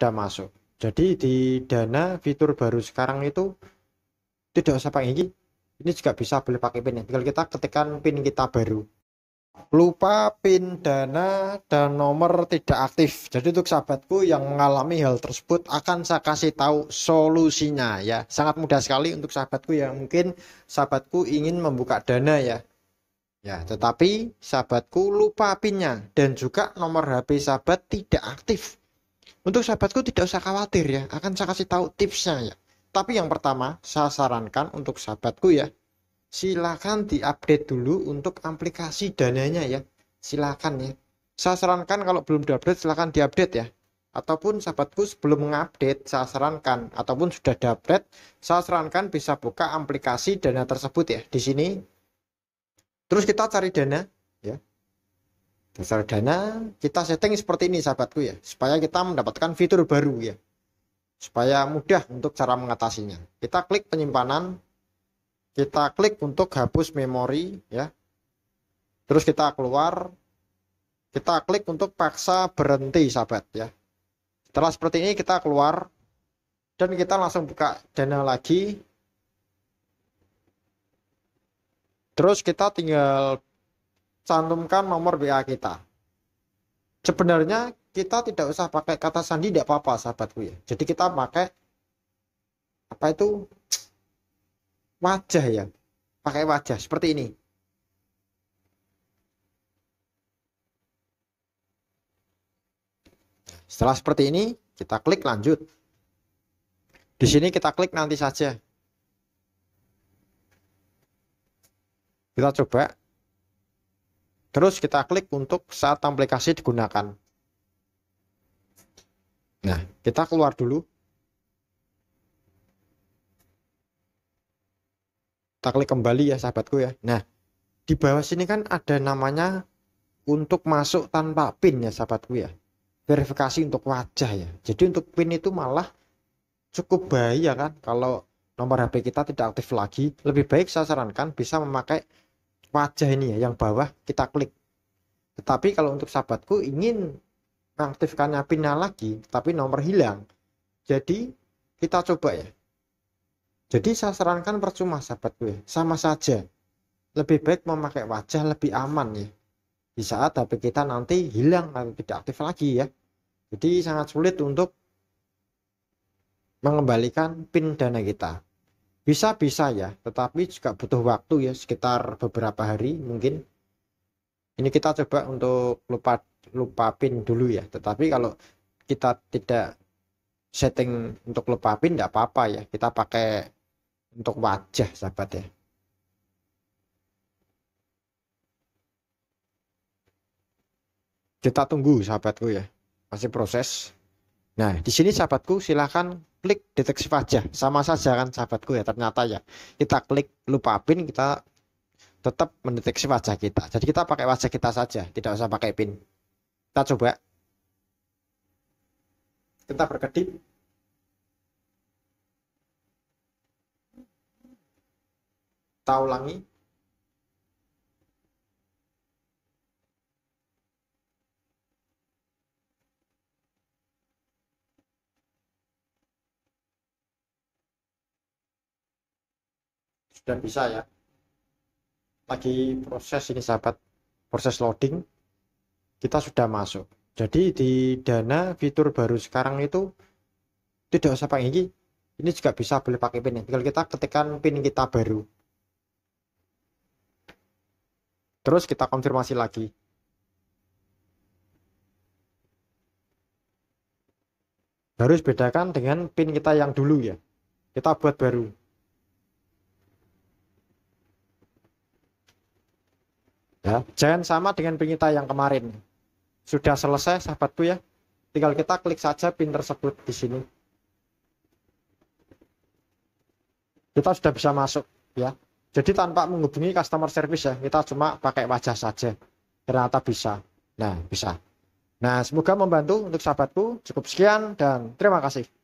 ada masuk jadi di dana fitur baru sekarang itu tidak usah pakai ini ini juga bisa boleh pakai pin tinggal kita ketikkan pin kita baru lupa pin dana dan nomor tidak aktif jadi untuk sahabatku yang mengalami hal tersebut akan saya kasih tahu solusinya ya sangat mudah sekali untuk sahabatku yang mungkin sahabatku ingin membuka dana ya ya tetapi sahabatku lupa pinnya dan juga nomor HP sahabat tidak aktif untuk sahabatku tidak usah khawatir ya, akan saya kasih tahu tipsnya ya. Tapi yang pertama, saya sarankan untuk sahabatku ya, silakan diupdate dulu untuk aplikasi dananya ya. Silakan ya. Saya sarankan kalau belum diupdate silakan diupdate ya. Ataupun sahabatku sebelum mengupdate saya sarankan ataupun sudah diupdate, saya sarankan bisa buka aplikasi dana tersebut ya di sini. Terus kita cari dana, dasar dana kita setting seperti ini sahabatku ya supaya kita mendapatkan fitur baru ya supaya mudah untuk cara mengatasinya kita klik penyimpanan kita klik untuk hapus memori ya terus kita keluar kita klik untuk paksa berhenti sahabat ya setelah seperti ini kita keluar dan kita langsung buka dana lagi terus kita tinggal cantumkan nomor WA kita. Sebenarnya kita tidak usah pakai kata sandi tidak apa-apa sahabatku ya. Jadi kita pakai apa itu wajah ya. Pakai wajah seperti ini. Setelah seperti ini, kita klik lanjut. Di sini kita klik nanti saja. Kita coba Terus kita klik untuk saat aplikasi digunakan. Nah, kita keluar dulu. Kita klik kembali ya sahabatku ya. Nah, di bawah sini kan ada namanya untuk masuk tanpa PIN ya sahabatku ya. Verifikasi untuk wajah ya. Jadi untuk PIN itu malah cukup bahaya kan kalau nomor HP kita tidak aktif lagi. Lebih baik saya sarankan bisa memakai wajah ini ya yang bawah kita klik tetapi kalau untuk sahabatku ingin mengaktifkannya pinnya lagi tapi nomor hilang jadi kita coba ya jadi saya sarankan percuma sahabatku ya sama saja lebih baik memakai wajah lebih aman ya di saat HP kita nanti hilang atau tidak aktif lagi ya jadi sangat sulit untuk mengembalikan pin dana kita bisa-bisa ya tetapi juga butuh waktu ya sekitar beberapa hari mungkin ini kita coba untuk lupa lupa pin dulu ya tetapi kalau kita tidak setting untuk lupa pin tidak apa-apa ya kita pakai untuk wajah sahabat ya kita tunggu sahabatku ya masih proses Nah, di sini sahabatku silahkan klik deteksi wajah. Sama saja kan sahabatku ya ternyata ya. Kita klik lupa pin, kita tetap mendeteksi wajah kita. Jadi kita pakai wajah kita saja, tidak usah pakai pin. Kita coba. Kita berkedip. Kita ulangi. sudah bisa ya lagi proses ini sahabat proses loading kita sudah masuk jadi di dana fitur baru sekarang itu tidak usah pakai ini ini juga bisa boleh pakai pin ya. tinggal kita ketikkan pin kita baru terus kita konfirmasi lagi harus bedakan dengan pin kita yang dulu ya kita buat baru Ya. Jangan sama dengan penyita yang kemarin. Sudah selesai sahabatku ya. Tinggal kita klik saja pin tersebut di sini. Kita sudah bisa masuk ya. Jadi tanpa menghubungi customer service ya, kita cuma pakai wajah saja. Ternyata bisa. Nah, bisa. Nah, semoga membantu untuk sahabatku. Cukup sekian dan terima kasih.